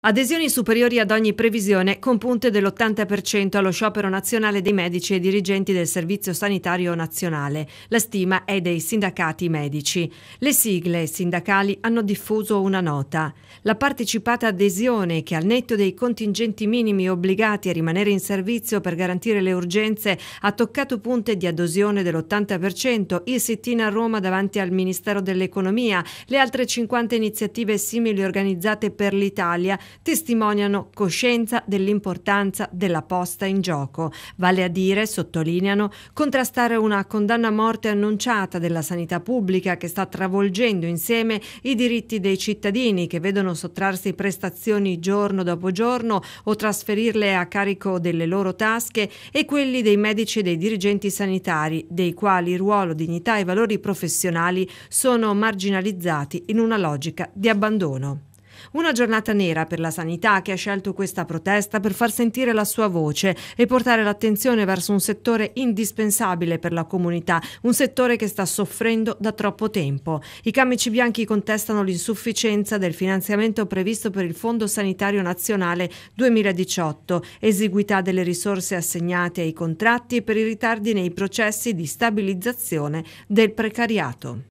Adesioni superiori ad ogni previsione, con punte dell'80% allo sciopero nazionale dei medici e dirigenti del Servizio Sanitario Nazionale. La stima è dei sindacati medici. Le sigle sindacali hanno diffuso una nota. La partecipata adesione, che al netto dei contingenti minimi obbligati a rimanere in servizio per garantire le urgenze, ha toccato punte di adesione dell'80%, il sit-in a Roma davanti al Ministero dell'Economia, le altre 50 iniziative simili organizzate per l'Italia testimoniano coscienza dell'importanza della posta in gioco, vale a dire, sottolineano, contrastare una condanna a morte annunciata della sanità pubblica che sta travolgendo insieme i diritti dei cittadini che vedono sottrarsi prestazioni giorno dopo giorno o trasferirle a carico delle loro tasche e quelli dei medici e dei dirigenti sanitari, dei quali ruolo, dignità e valori professionali sono marginalizzati in una logica di abbandono. Una giornata nera per la sanità che ha scelto questa protesta per far sentire la sua voce e portare l'attenzione verso un settore indispensabile per la comunità, un settore che sta soffrendo da troppo tempo. I camici bianchi contestano l'insufficienza del finanziamento previsto per il Fondo Sanitario Nazionale 2018, esiguità delle risorse assegnate ai contratti e per i ritardi nei processi di stabilizzazione del precariato.